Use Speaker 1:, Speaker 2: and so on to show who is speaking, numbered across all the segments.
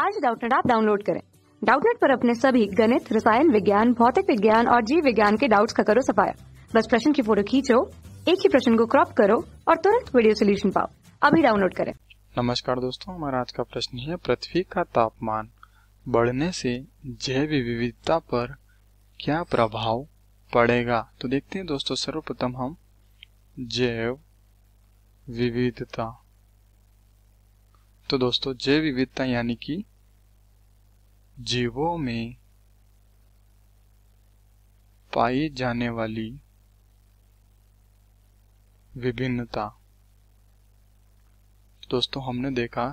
Speaker 1: आज डाउटनेट आप डाउनलोड करें डाउटनेट पर अपने सभी गणित रसायन विज्ञान भौतिक विज्ञान और जीव विज्ञान के डाउट्स का करो सफाया बस प्रश्न की फोटो खींचो एक ही प्रश्न को क्रॉप करो और तुरंत वीडियो सोल्यूशन पाओ अभी डाउनलोड करें
Speaker 2: नमस्कार दोस्तों हमारा आज का प्रश्न है पृथ्वी का तापमान बढ़ने से जैव विविधता पर क्या प्रभाव पड़ेगा तो देखते हैं दोस्तों सर्वप्रथम हम जैव विविधता तो दोस्तों जैव विविधता यानी कि जीवों में पाई जाने वाली विभिन्नता दोस्तों हमने देखा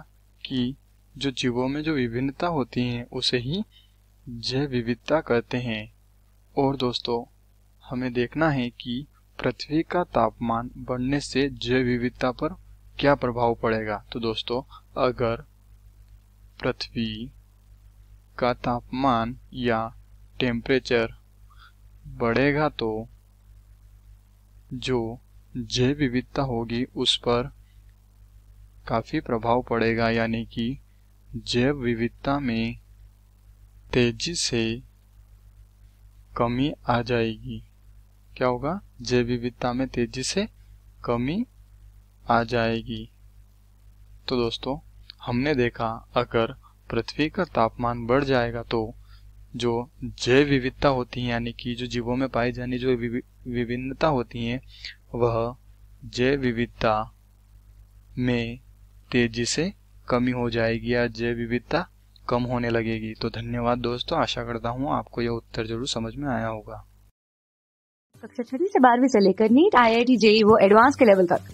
Speaker 2: कि जो जीवों में जो विभिन्नता होती है उसे ही जैव विविधता कहते हैं और दोस्तों हमें देखना है कि पृथ्वी का तापमान बढ़ने से जैव विविधता पर क्या प्रभाव पड़ेगा तो दोस्तों अगर पृथ्वी का तापमान या टेम्परेचर बढ़ेगा तो जो जैव विविधता होगी उस पर काफ़ी प्रभाव पड़ेगा यानी कि जैव विविधता में तेजी से कमी आ जाएगी क्या होगा जैव विविधता में तेजी से कमी आ जाएगी तो दोस्तों हमने देखा अगर पृथ्वी का तापमान बढ़ जाएगा तो जो जैव विविधता होती है यानी कि जो जीवों में पाई जाने जो विभिन्नता होती है वह जैव विविधता में तेजी से कमी हो जाएगी या जैव विविधता कम होने लगेगी तो धन्यवाद दोस्तों आशा करता हूँ आपको यह उत्तर जरूर समझ में आया होगा
Speaker 1: कक्षा छठी से बारहवीं से लेकर NEET I I T JEE वो एडवांस के लेवल तक